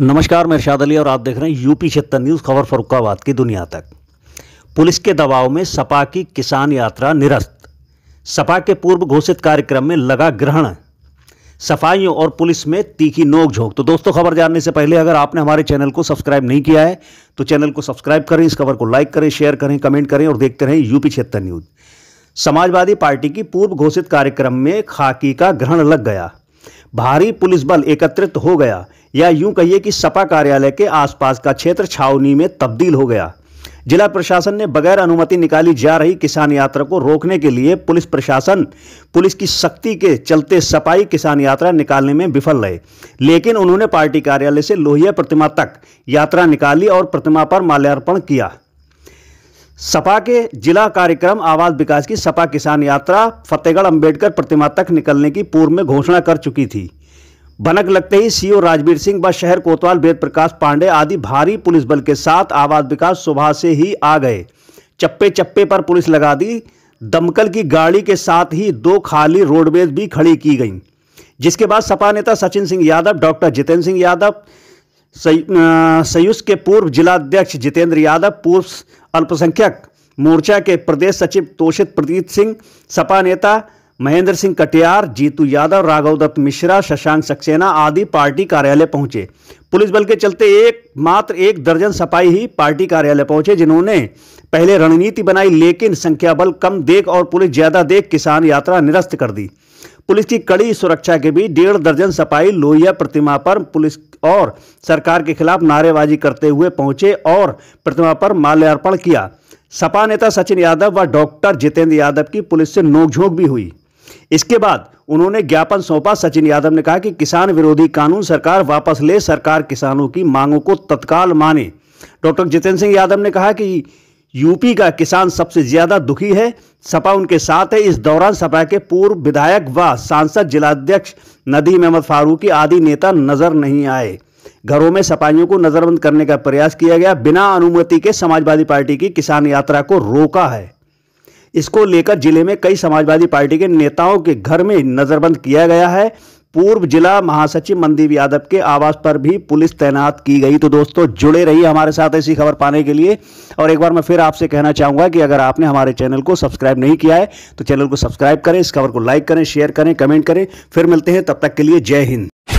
नमस्कार मैं इर्शाद अली और आप देख रहे हैं यूपी छत्तर न्यूज़ खबर फरुखाबाद की दुनिया तक पुलिस के दबाव में सपा की किसान यात्रा निरस्त सपा के पूर्व घोषित कार्यक्रम में लगा ग्रहण सफाइयों और पुलिस में तीखी नोक झोंक तो दोस्तों खबर जानने से पहले अगर आपने हमारे चैनल को सब्सक्राइब नहीं किया है तो चैनल को सब्सक्राइब करें इस खबर को लाइक करें शेयर करें कमेंट करें और देखते रहें यूपी छत्तर न्यूज़ समाजवादी पार्टी की पूर्व घोषित कार्यक्रम में खाकी का ग्रहण लग गया भारी पुलिस बल एकत्रित हो गया या यूं कहिए कि सपा कार्यालय के आसपास का क्षेत्र छावनी में तब्दील हो गया जिला प्रशासन ने बगैर अनुमति निकाली जा रही किसान यात्रा को रोकने के लिए पुलिस प्रशासन पुलिस की सख्ती के चलते सपाई किसान यात्रा निकालने में विफल रहे लेकिन उन्होंने पार्टी कार्यालय से लोहिया प्रतिमा तक यात्रा निकाली और प्रतिमा पर माल्यार्पण किया सपा के जिला कार्यक्रम आवास विकास की सपा किसान यात्रा फतेहगढ़ अंबेडकर प्रतिमा तक निकलने की पूर्व में घोषणा कर चुकी थी भनक लगते ही सीओ राजवीर सिंह व शहर कोतवाल वेद प्रकाश पांडे आदि भारी पुलिस बल के साथ आवास विकास सुबह से ही आ गए चप्पे चप्पे पर पुलिस लगा दी दमकल की गाड़ी के साथ ही दो खाली रोडवेज भी खड़ी की गई जिसके बाद सपा नेता सचिन सिंह यादव डॉक्टर जितेंद्र सिंह यादव संयुक्त के पूर्व जिलाध्यक्ष जितेंद्र यादव पूर्व अल्पसंख्यक मोर्चा के प्रदेश सचिव तोषित प्रदीप सिंह सपा नेता महेंद्र सिंह कटियार जीतू यादव राघव दत्त मिश्रा शशांक सक्सेना आदि पार्टी कार्यालय पहुंचे पुलिस बल के चलते एक मात्र एक दर्जन सपाही ही पार्टी कार्यालय पहुंचे जिन्होंने पहले रणनीति बनाई लेकिन संख्या बल कम देख और पुलिस ज्यादा देख किसान यात्रा निरस्त कर दी पुलिस की कड़ी सुरक्षा के बीच डेढ़ दर्जन सपाही लोहिया प्रतिमा पर पुलिस और सरकार के खिलाफ नारेबाजी करते हुए पहुंचे और प्रतिमा पर माल्यार्पण किया सपा नेता सचिन यादव व डॉक्टर जितेंद्र यादव की पुलिस से नोकझोंक भी हुई इसके बाद उन्होंने ज्ञापन सौंपा सचिन यादव ने कहा कि किसान विरोधी कानून सरकार वापस ले सरकार किसानों की मांगों को तत्काल माने डॉक्टर जितेंद्र सिंह यादव ने कहा कि यूपी का किसान सबसे ज्यादा दुखी है सपा उनके साथ है इस दौरान सपा के पूर्व विधायक व सांसद जिलाध्यक्ष नदीम अहमद फारूकी आदि नेता नजर नहीं आए घरों में सपाइयों को नजरबंद करने का प्रयास किया गया बिना अनुमति के समाजवादी पार्टी की किसान यात्रा को रोका है इसको लेकर जिले में कई समाजवादी पार्टी के नेताओं के घर में नजरबंद किया गया है पूर्व जिला महासचिव मंदीप यादव के आवास पर भी पुलिस तैनात की गई तो दोस्तों जुड़े रहिए हमारे साथ ऐसी खबर पाने के लिए और एक बार मैं फिर आपसे कहना चाहूंगा कि अगर आपने हमारे चैनल को सब्सक्राइब नहीं किया है तो चैनल को सब्सक्राइब करें इस खबर को लाइक करें शेयर करें कमेंट करें फिर मिलते हैं तब तक के लिए जय हिंद